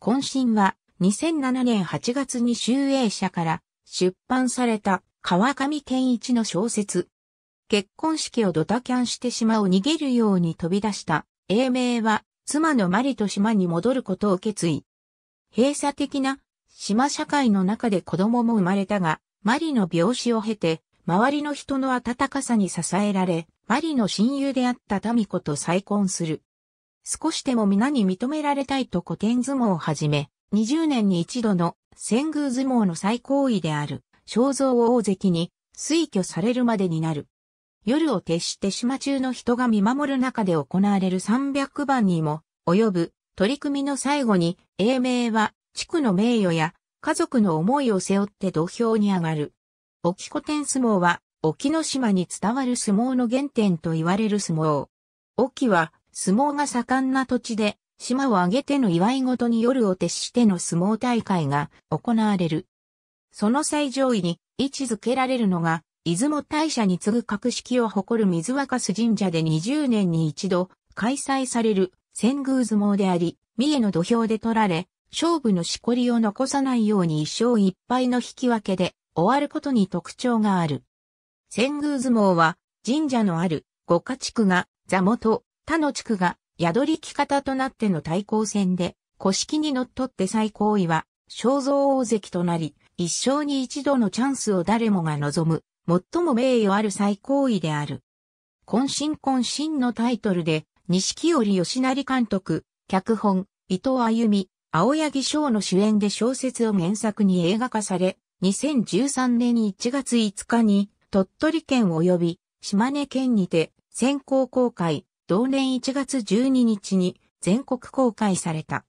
渾身は2007年8月に集英社から出版された川上健一の小説。結婚式をドタキャンして島を逃げるように飛び出した英明は妻のマリと島に戻ることを決意。閉鎖的な島社会の中で子供も生まれたが、マリの病死を経て、周りの人の温かさに支えられ、マリの親友であったタミ子と再婚する。少しでも皆に認められたいと古典相撲をはじめ、20年に一度の戦宮相撲の最高位である、肖像を大関に推挙されるまでになる。夜を徹して島中の人が見守る中で行われる300番にも及ぶ取り組みの最後に英名は地区の名誉や家族の思いを背負って土俵に上がる。沖古典相撲は沖の島に伝わる相撲の原点と言われる相撲。沖は相撲が盛んな土地で、島を挙げての祝い事に夜を徹しての相撲大会が行われる。その最上位に位置づけられるのが、出雲大社に次ぐ格式を誇る水若須神社で20年に一度開催される千宮相撲であり、三重の土俵で取られ、勝負のしこりを残さないように一生一敗の引き分けで終わることに特徴がある。千宮相撲は神社のある五家地区が座元、他の地区が宿り着方となっての対抗戦で、古式にのっとって最高位は、肖像大関となり、一生に一度のチャンスを誰もが望む、最も名誉ある最高位である。渾身渾身のタイトルで、錦織義成監督、脚本、伊藤歩美、青柳翔の主演で小説を原作に映画化され、2013年1月5日に、鳥取県及び島根県にて先行公開、同年1月12日に全国公開された。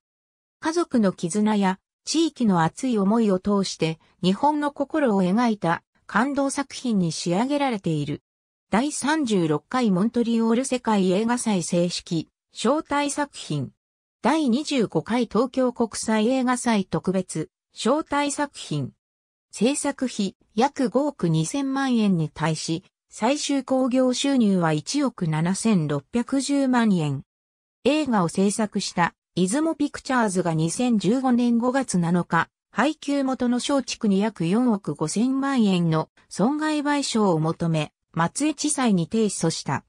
家族の絆や地域の熱い思いを通して日本の心を描いた感動作品に仕上げられている。第36回モントリオール世界映画祭正式招待作品。第25回東京国際映画祭特別招待作品。制作費約5億2000万円に対し最終興行収入は1億7610万円。映画を制作した出雲ピクチャーズが2015年5月7日、配給元の松竹に約4億5千万円の損害賠償を求め、松江地裁に提訴した。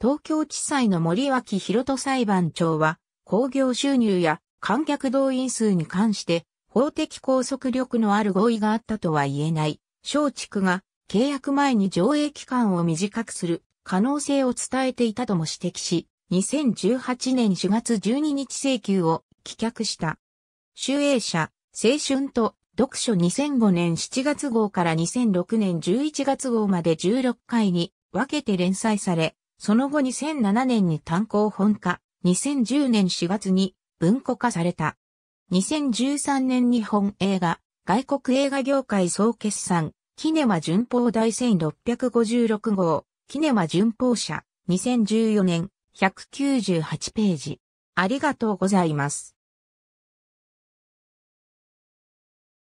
東京地裁の森脇博人裁判長は、興行収入や観客動員数に関して、法的拘束力のある合意があったとは言えない、松竹が契約前に上映期間を短くする可能性を伝えていたとも指摘し、2018年4月12日請求を棄却した。集英社、青春と読書2005年7月号から2006年11月号まで16回に分けて連載され、その後2007年に単行本化、2010年4月に文庫化された。2013年日本映画、外国映画業界総決算、キネマ巡報第1656号、キネマ巡報社、2014年、198ページ。ありがとうございます。